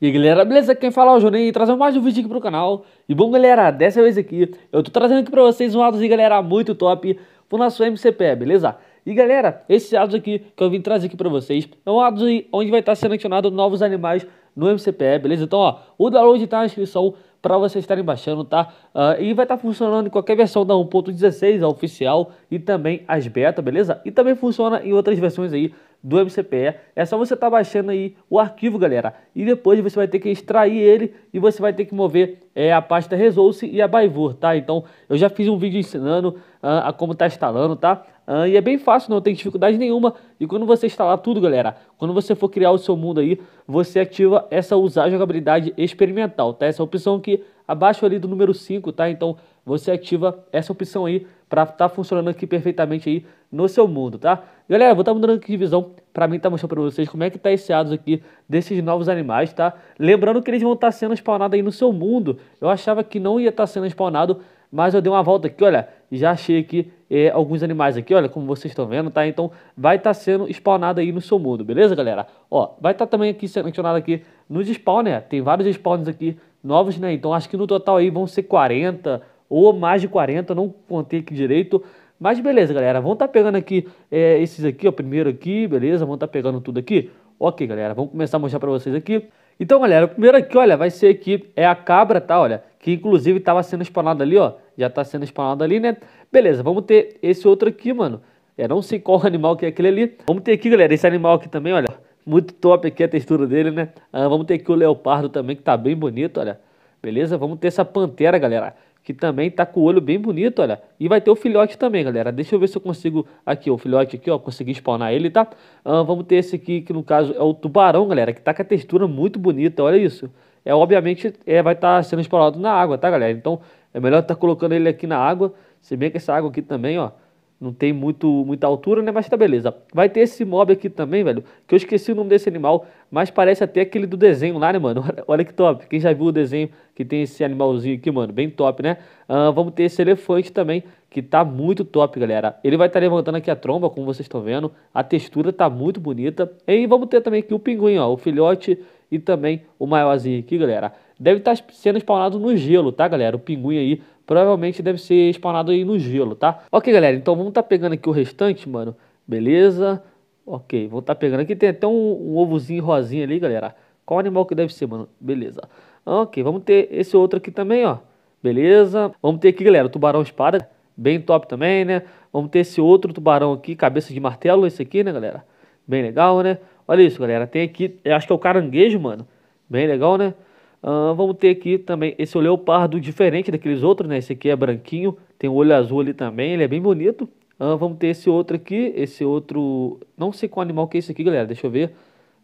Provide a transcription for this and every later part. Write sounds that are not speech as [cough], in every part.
E aí galera, beleza? Quem fala é o Juninho e trazendo mais um vídeo aqui pro canal. E bom galera, dessa vez aqui, eu tô trazendo aqui pra vocês um áudio galera muito top pro nosso MCP, beleza? E galera, esse dados aqui que eu vim trazer aqui para vocês é um áudio onde vai estar selecionado novos animais no MCPE, beleza? Então, ó, o download tá na descrição para vocês estarem baixando, tá? Uh, e vai estar tá funcionando em qualquer versão da 1.16, a oficial, e também as beta, beleza? E também funciona em outras versões aí do MCPE. É só você estar tá baixando aí o arquivo, galera. E depois você vai ter que extrair ele e você vai ter que mover é, a pasta Resolve e a Baivor, tá? Então, eu já fiz um vídeo ensinando uh, a como tá instalando, tá? Uh, e é bem fácil, não tem dificuldade nenhuma. E quando você instalar tudo, galera, quando você for criar o seu mundo aí, você ativa essa usar jogabilidade experimental, tá? Essa opção que abaixo ali do número 5, tá? Então você ativa essa opção aí para estar tá funcionando aqui perfeitamente aí no seu mundo, tá? Galera, vou estar tá mudando aqui de visão para mim estar tá mostrando para vocês como é que tá esse ados aqui desses novos animais, tá? Lembrando que eles vão estar tá sendo spawnados aí no seu mundo. Eu achava que não ia estar tá sendo spawnado, mas eu dei uma volta aqui, olha, já achei aqui é, alguns animais aqui, olha, como vocês estão vendo, tá? Então vai estar tá sendo spawnado aí no seu mundo, beleza, galera? Ó, vai estar tá também aqui selecionado aqui nos spawner, né? tem vários spawns aqui novos, né? Então acho que no total aí vão ser 40 ou mais de 40, não contei aqui direito. Mas beleza, galera, Vamos estar tá pegando aqui é, esses aqui, ó, primeiro aqui, beleza? Vamos estar tá pegando tudo aqui. Ok, galera, vamos começar a mostrar pra vocês aqui. Então, galera, o primeiro aqui, olha, vai ser aqui, é a cabra, tá? Olha, que inclusive estava sendo espanada ali, ó. Já tá sendo espanada ali, né? Beleza, vamos ter esse outro aqui, mano. É, não sei qual [laughs] animal que é aquele ali. Vamos ter aqui, galera, esse animal aqui também, olha. Muito top aqui a textura dele, né? Ah, vamos ter aqui o leopardo também, que tá bem bonito, olha. Beleza? Vamos ter essa pantera, galera que também tá com o olho bem bonito, olha. E vai ter o filhote também, galera. Deixa eu ver se eu consigo aqui, o filhote aqui, ó, conseguir spawnar ele, tá? Ah, vamos ter esse aqui, que no caso é o tubarão, galera, que tá com a textura muito bonita, olha isso. É, obviamente, é, vai estar tá sendo explorado na água, tá, galera? Então, é melhor estar tá colocando ele aqui na água, se bem que essa água aqui também, ó, não tem muito, muita altura, né? Mas tá beleza. Vai ter esse mob aqui também, velho. Que eu esqueci o nome desse animal, mas parece até aquele do desenho lá, né, mano? [laughs] Olha que top. Quem já viu o desenho que tem esse animalzinho aqui, mano? Bem top, né? Uh, vamos ter esse elefante também, que tá muito top, galera. Ele vai estar tá levantando aqui a tromba, como vocês estão vendo. A textura tá muito bonita. E vamos ter também aqui o pinguim, ó. O filhote e também o maiorzinho aqui, galera. Deve estar tá sendo spawnado no gelo, tá, galera? O pinguim aí Provavelmente deve ser espalhado aí no gelo, tá? Ok, galera, então vamos tá pegando aqui o restante, mano. Beleza? Ok, vou tá pegando aqui. Tem até um, um ovozinho rosinha ali, galera. Qual animal que deve ser, mano? Beleza. Ok, vamos ter esse outro aqui também, ó. Beleza? Vamos ter aqui, galera, o tubarão espada. Bem top também, né? Vamos ter esse outro tubarão aqui, cabeça de martelo, esse aqui, né, galera? Bem legal, né? Olha isso, galera. Tem aqui, acho que é o caranguejo, mano. Bem legal, né? Uh, vamos ter aqui também esse leopardo diferente daqueles outros, né? Esse aqui é branquinho, tem o olho azul ali também, ele é bem bonito. Uh, vamos ter esse outro aqui, esse outro... Não sei qual animal que é esse aqui, galera, deixa eu ver.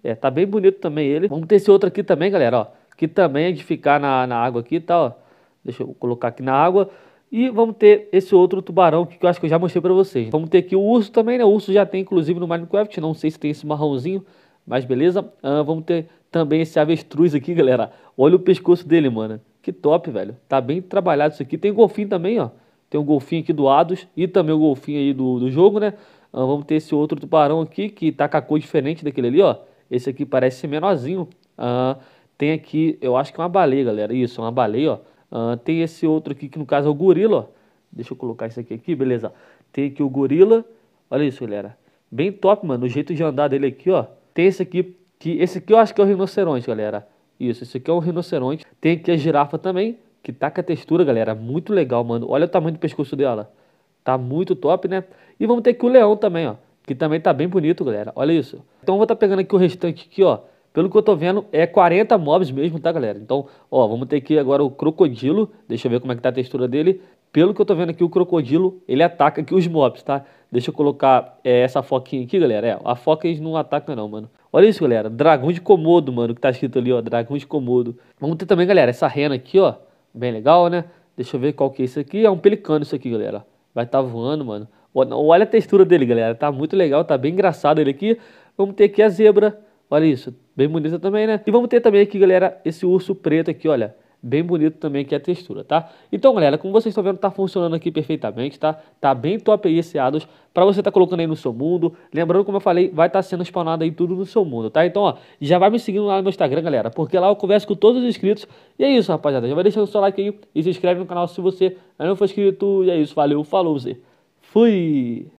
É, tá bem bonito também ele. Vamos ter esse outro aqui também, galera, ó. Que também é de ficar na, na água aqui, tá, ó. Deixa eu colocar aqui na água. E vamos ter esse outro tubarão que eu acho que eu já mostrei pra vocês. Vamos ter aqui o urso também, né? O urso já tem, inclusive, no Minecraft. Não sei se tem esse marronzinho. Mas beleza? Ah, vamos ter também esse avestruz aqui, [laughs] galera. Olha o pescoço dele, mano. Que top, velho. Tá bem trabalhado isso aqui. Tem golfinho também, ó. Tem um golfinho aqui do Ados e também o golfinho aí do, do jogo, né? Ah, vamos ter esse outro tubarão aqui que tá com a cor diferente daquele ali, ó. Esse aqui parece ser menorzinho. Ah, tem aqui, eu acho que é uma baleia, galera. Isso, é uma baleia, ó. Ah, tem esse outro aqui, que no caso é o gorila, ó. Deixa eu colocar isso aqui, aqui, beleza. Tem aqui o gorila. Olha isso, galera. Bem top, mano. O jeito de andar dele aqui, ó. Tem esse aqui, que esse aqui eu acho que é o rinoceronte, galera. Isso, esse aqui é um rinoceronte. Tem aqui a girafa também, que tá com a textura, galera. Muito legal, mano. Olha o tamanho do pescoço dela. Tá muito top, né? E vamos ter aqui o leão também, ó. Que também tá bem bonito, galera. Olha isso. Então eu vou estar tá pegando aqui o restante aqui, ó. Pelo que eu tô vendo, é 40 mobs mesmo, tá, galera? Então, ó, vamos ter aqui agora o crocodilo. Deixa eu ver como é que tá a textura dele. Pelo que eu tô vendo aqui, o crocodilo, ele ataca aqui os mobs, tá? Deixa eu colocar é, essa foquinha aqui, galera. É, a foca eles não atacam não, mano. Olha isso, galera. Dragão de Komodo, mano, que tá escrito ali, ó. Dragão de Komodo. Vamos ter também, galera, essa rena aqui, ó. Bem legal, né? Deixa eu ver qual que é isso aqui. É um pelicano isso aqui, galera. Vai estar tá voando, mano. Olha a textura dele, galera. Tá muito legal, tá bem engraçado ele aqui. Vamos ter aqui a zebra. Olha isso. Bem bonita também, né? E vamos ter também aqui, galera, esse urso preto aqui, olha bem bonito também aqui a textura, tá? Então, galera, como vocês estão vendo, tá funcionando aqui perfeitamente, tá? Tá bem top aí esse ADOS para você tá colocando aí no seu mundo. Lembrando, como eu falei, vai estar tá sendo spawnado aí tudo no seu mundo, tá? Então, ó, já vai me seguindo lá no meu Instagram, galera, porque lá eu converso com todos os inscritos. E é isso, rapaziada. Já vai deixando o seu like aí e se inscreve no canal se você ainda não for inscrito. E é isso, valeu, falou, você. Fui!